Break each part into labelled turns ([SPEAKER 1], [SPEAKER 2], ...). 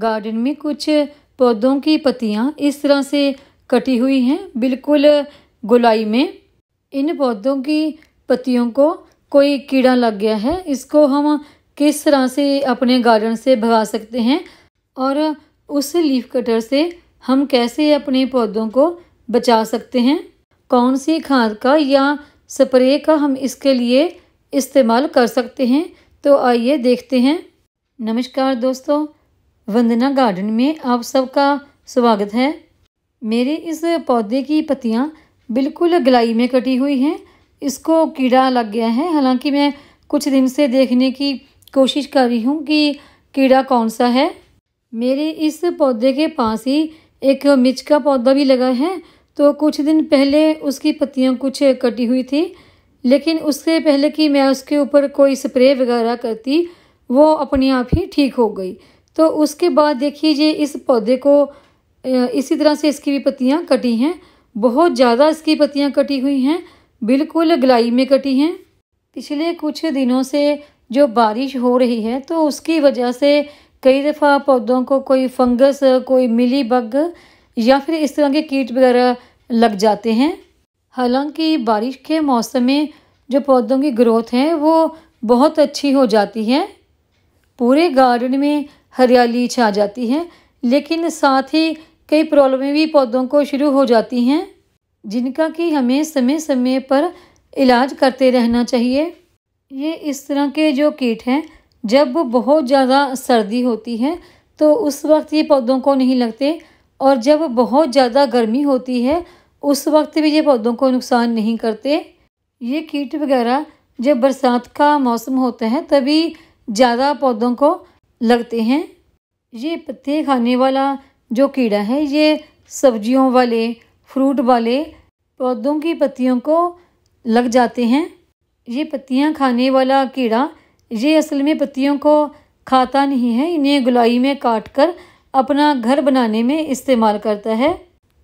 [SPEAKER 1] Garden में कुछ पौधों की पत्तियां इस तरह से कटी हुई हैं बिल्कुल गोलाई में इन पौधों की पत्तियों को कोई कीड़ा लग गया है इसको हम किस तरह से अपने गार्डन से भगा सकते हैं और उस लीफ कटर से हम कैसे अपने पौधों को बचा सकते हैं कौन सी खाद का या स्प्रे का हम इसके लिए इस्तेमाल कर सकते हैं तो आइए देखते हैं नमस्कार दोस्तों वंदना गार्डन में आप सबका स्वागत है मेरे इस पौधे की पत्तियाँ बिल्कुल गलाई में कटी हुई हैं इसको कीड़ा लग गया है हालांकि मैं कुछ दिन से देखने की कोशिश कर रही हूँ कि कीड़ा कौन सा है मेरे इस पौधे के पास ही एक मिर्च का पौधा भी लगा है तो कुछ दिन पहले उसकी पत्तियाँ कुछ कटी हुई थी लेकिन उससे पहले कि मैं उसके ऊपर कोई स्प्रे वगैरह करती वो अपने आप ही ठीक हो गई तो उसके बाद देखिए ये इस पौधे को इसी तरह से इसकी भी पत्तियाँ कटी हैं बहुत ज़्यादा इसकी पत्तियाँ कटी हुई हैं बिल्कुल गलाई में कटी हैं पिछले कुछ दिनों से जो बारिश हो रही है तो उसकी वजह से कई दफ़ा पौधों को कोई फंगस कोई मिली बग या फिर इस तरह के कीट वगैरह लग जाते हैं हालांकि बारिश के मौसम में जो पौधों की ग्रोथ है वो बहुत अच्छी हो जाती है पूरे गार्डन में हरियाली छा जाती है लेकिन साथ ही कई प्रॉब्लमें भी पौधों को शुरू हो जाती हैं जिनका कि हमें समय समय पर इलाज करते रहना चाहिए ये इस तरह के जो कीट हैं जब बहुत ज़्यादा सर्दी होती है तो उस वक्त ये पौधों को नहीं लगते और जब बहुत ज़्यादा गर्मी होती है उस वक्त भी ये पौधों को नुकसान नहीं करते ये कीट वगैरह जब बरसात का मौसम होता है तभी ज़्यादा पौधों को लगते हैं ये पत्ते खाने वाला जो कीड़ा है ये सब्जियों वाले फ्रूट वाले पौधों की पत्तियों को लग जाते हैं ये पत्तियाँ खाने वाला कीड़ा ये असल में पत्तियों को खाता नहीं है इन्हें गुलाई में काट कर अपना घर बनाने में इस्तेमाल करता है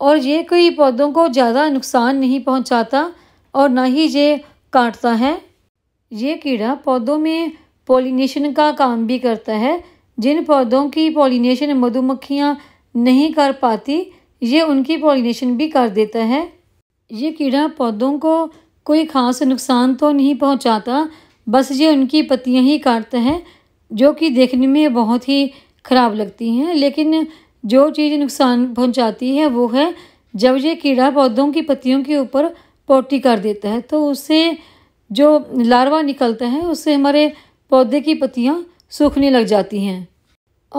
[SPEAKER 1] और ये कोई पौधों को ज़्यादा नुकसान नहीं पहुंचाता और ना ही ये काटता है ये कीड़ा पौधों में पोलिनेशन का काम भी करता है जिन पौधों की पोलिनेशन मधुमक्खियाँ नहीं कर पाती ये उनकी पोलिनेशन भी कर देता है ये कीड़ा पौधों को कोई खास नुकसान तो नहीं पहुंचाता बस ये उनकी पत्तियां ही काटता है जो कि देखने में बहुत ही ख़राब लगती हैं लेकिन जो चीज़ नुकसान पहुंचाती है वो है जब ये कीड़ा पौधों की पत्तियों के ऊपर पोटी कर देता है तो उससे जो लार्वा निकलता है उससे हमारे पौधे की पत्तियाँ सूखने लग जाती हैं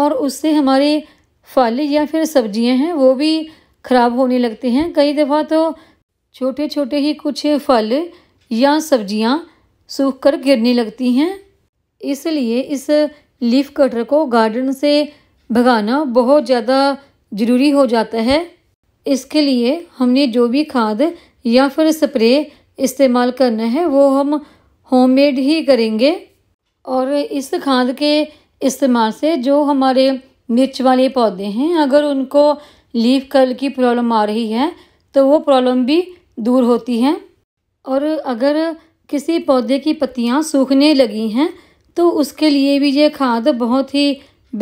[SPEAKER 1] और उससे हमारे फल या फिर सब्जियाँ हैं वो भी ख़राब होने लगते हैं कई दफ़ा तो छोटे छोटे ही कुछ फल या सब्जियाँ सूख कर गिरने लगती हैं इसलिए इस लीफ कटर को गार्डन से भगाना बहुत ज़्यादा ज़रूरी हो जाता है इसके लिए हमने जो भी खाद या फिर स्प्रे इस्तेमाल करना है वो हम होममेड ही करेंगे और इस खाद के इस्तेमाल से जो हमारे मिर्च वाले पौधे हैं अगर उनको लीफ कर्ल की प्रॉब्लम आ रही है तो वो प्रॉब्लम भी दूर होती है और अगर किसी पौधे की पत्तियाँ सूखने लगी हैं तो उसके लिए भी ये खाद बहुत ही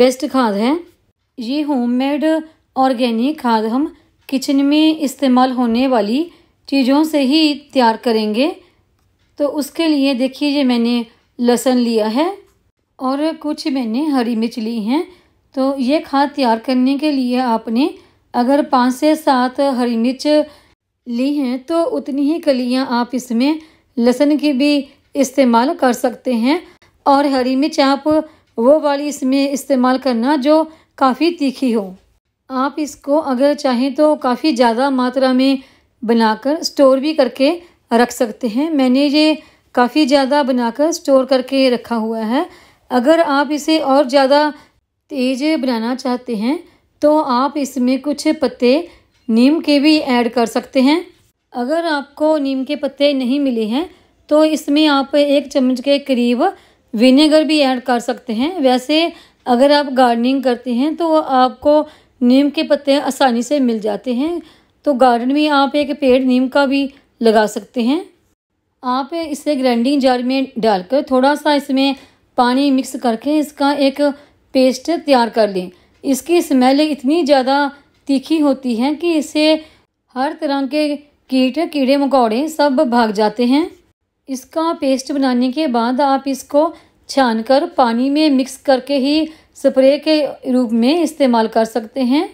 [SPEAKER 1] बेस्ट खाद है ये होममेड ऑर्गेनिक खाद हम किचन में इस्तेमाल होने वाली चीज़ों से ही तैयार करेंगे तो उसके लिए देखिए ये मैंने लहसन लिया है और कुछ मैंने हरी मिर्च ली हैं तो ये खाद तैयार करने के लिए आपने अगर पाँच से सात हरी मिर्च ली हैं तो उतनी ही कलियाँ आप इसमें लहसन की भी इस्तेमाल कर सकते हैं और हरी मिर्च आप वो वाली इसमें इस्तेमाल करना जो काफ़ी तीखी हो आप इसको अगर चाहें तो काफ़ी ज़्यादा मात्रा में बनाकर स्टोर भी करके रख सकते हैं मैंने ये काफ़ी ज़्यादा बनाकर स्टोर करके रखा हुआ है अगर आप इसे और ज़्यादा तेज बनाना चाहते हैं तो आप इसमें कुछ पत्ते नीम के भी ऐड कर सकते हैं अगर आपको नीम के पत्ते नहीं मिले हैं तो इसमें आप एक चम्मच के करीब विनेगर भी ऐड कर सकते हैं वैसे अगर आप गार्डनिंग करते हैं तो आपको नीम के पत्ते आसानी से मिल जाते हैं तो गार्डन में आप एक पेड़ नीम का भी लगा सकते हैं आप इसे ग्राइंडिंग जार में डालकर थोड़ा सा इसमें पानी मिक्स करके इसका एक पेस्ट तैयार कर लें इसकी स्मेल इतनी ज़्यादा तीखी होती है कि इसे हर तरह के कीट कीड़े मकोड़े सब भाग जाते हैं इसका पेस्ट बनाने के बाद आप इसको छानकर पानी में मिक्स करके ही स्प्रे के रूप में इस्तेमाल कर सकते हैं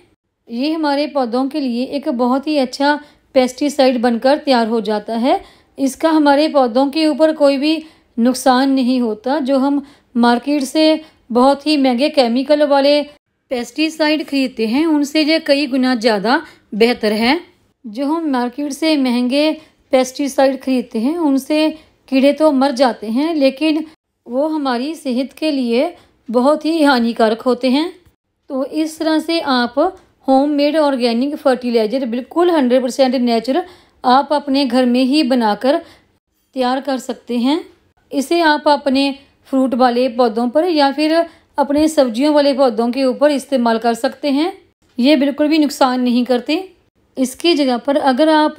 [SPEAKER 1] ये हमारे पौधों के लिए एक बहुत ही अच्छा पेस्टिसाइड बनकर तैयार हो जाता है इसका हमारे पौधों के ऊपर कोई भी नुकसान नहीं होता जो हम मार्केट से बहुत ही महंगे केमिकल वाले पेस्टिसाइड खरीदते हैं उनसे ये कई गुना ज़्यादा बेहतर है जो हम मार्केट से महंगे पेस्टिसाइड खरीदते हैं उनसे कीड़े तो मर जाते हैं लेकिन वो हमारी सेहत के लिए बहुत ही हानिकारक होते हैं तो इस तरह से आप होममेड ऑर्गेनिक फर्टिलाइज़र बिल्कुल हंड्रेड परसेंट नेचुरल आप अपने घर में ही बनाकर तैयार कर सकते हैं इसे आप अपने फ्रूट वाले पौधों पर या फिर अपने सब्जियों वाले पौधों के ऊपर इस्तेमाल कर सकते हैं ये बिल्कुल भी नुकसान नहीं करते इसकी जगह पर अगर आप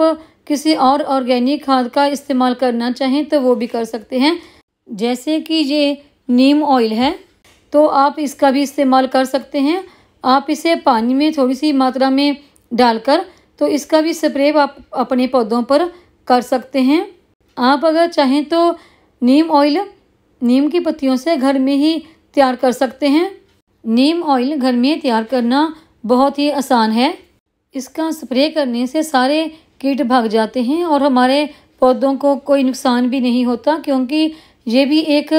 [SPEAKER 1] किसी और ऑर्गेनिक खाद का इस्तेमाल करना चाहें तो वो भी कर सकते हैं जैसे कि ये नीम ऑयल है तो आप इसका भी इस्तेमाल कर सकते हैं आप इसे पानी में थोड़ी सी मात्रा में डालकर तो इसका भी स्प्रे आप अपने पौधों पर कर सकते हैं आप अगर चाहें तो नीम ऑयल नीम की पत्तियों से घर में ही तैयार कर सकते हैं नीम ऑयल घर में तैयार करना बहुत ही आसान है इसका स्प्रे करने से सारे कीट भाग जाते हैं और हमारे पौधों को कोई नुकसान भी नहीं होता क्योंकि ये भी एक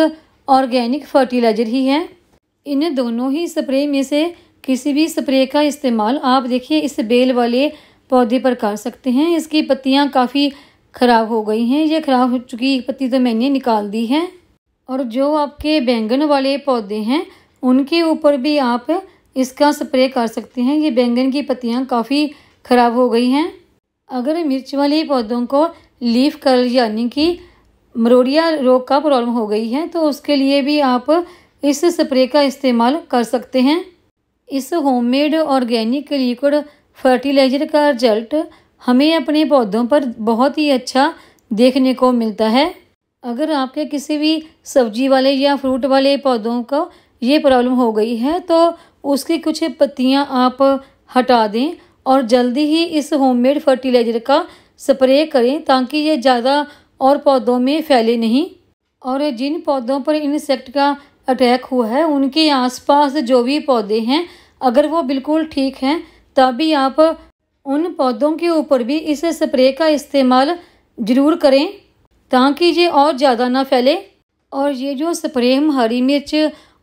[SPEAKER 1] ऑर्गेनिक फर्टिलाइजर ही है इन दोनों ही स्प्रे में से किसी भी स्प्रे का इस्तेमाल आप देखिए इस बेल वाले पौधे पर कर सकते हैं इसकी पत्तियाँ काफ़ी ख़राब हो गई हैं ये ख़राब हो चुकी पत्ती तो मैंने निकाल दी है और जो आपके बैंगन वाले पौधे हैं उनके ऊपर भी आप इसका स्प्रे कर सकते हैं ये बैंगन की पत्तियाँ काफ़ी ख़राब हो गई हैं अगर मिर्च वाले पौधों को लीफ कर्ल यानी कि मरोड़िया रोग का प्रॉब्लम हो गई है तो उसके लिए भी आप इस स्प्रे का इस्तेमाल कर सकते हैं इस होममेड ऑर्गेनिक लिक्विड फर्टिलाइजर का रिजल्ट हमें अपने पौधों पर बहुत ही अच्छा देखने को मिलता है अगर आपके किसी भी सब्जी वाले या फ्रूट वाले पौधों को ये प्रॉब्लम हो गई है तो उसकी कुछ पत्तियां आप हटा दें और जल्दी ही इस होममेड फर्टिलाइज़र का स्प्रे करें ताकि ये ज़्यादा और पौधों में फैले नहीं और जिन पौधों पर इंसेक्ट का अटैक हुआ है उनके आसपास जो भी पौधे हैं अगर वो बिल्कुल ठीक हैं तभी आप उन पौधों के ऊपर भी इस स्प्रे का इस्तेमाल ज़रूर करें ताकि ये और ज़्यादा ना फैले और ये जो स्प्रे हम हरी मिर्च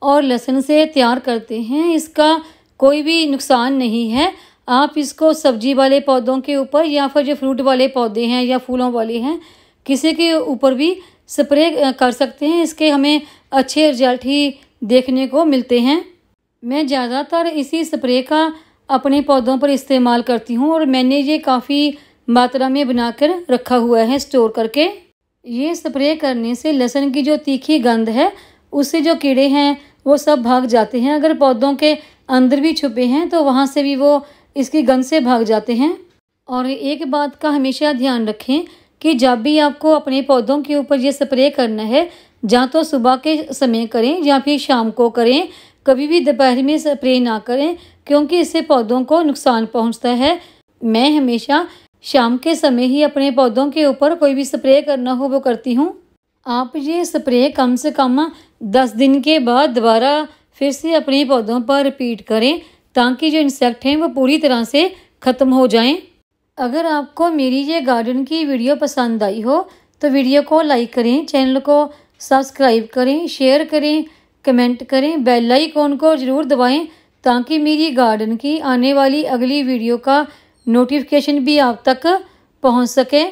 [SPEAKER 1] और लहसुन से तैयार करते हैं इसका कोई भी नुकसान नहीं है आप इसको सब्जी वाले पौधों के ऊपर या फिर जो फ्रूट वाले पौधे हैं या फूलों वाले हैं किसी के ऊपर भी स्प्रे कर सकते हैं इसके हमें अच्छे रिजल्ट ही देखने को मिलते हैं मैं ज़्यादातर इसी स्प्रे का अपने पौधों पर इस्तेमाल करती हूँ और मैंने ये काफ़ी मात्रा में बनाकर रखा हुआ है स्टोर करके ये स्प्रे करने से लहसुन की जो तीखी गंध है उससे जो कीड़े हैं वो सब भाग जाते हैं अगर पौधों के अंदर भी छुपे हैं तो वहाँ से भी वो इसकी गंध से भाग जाते हैं और एक बात का हमेशा ध्यान रखें कि जब भी आपको अपने पौधों के ऊपर ये स्प्रे करना है या तो सुबह के समय करें या फिर शाम को करें कभी भी दोपहर में स्प्रे ना करें क्योंकि इससे पौधों को नुकसान पहुंचता है मैं हमेशा शाम के समय ही अपने पौधों के ऊपर कोई भी स्प्रे करना हो वो करती हूँ आप ये स्प्रे कम से कम दस दिन के बाद दोबारा फिर से अपने पौधों पर रिपीट करें ताकि जो इंसेक्ट हैं वो पूरी तरह से ख़त्म हो जाएं। अगर आपको मेरी ये गार्डन की वीडियो पसंद आई हो तो वीडियो को लाइक करें चैनल को सब्सक्राइब करें शेयर करें कमेंट करें बेल आइकॉन को ज़रूर दबाएं ताकि मेरी गार्डन की आने वाली अगली वीडियो का नोटिफिकेशन भी आप तक पहुंच सके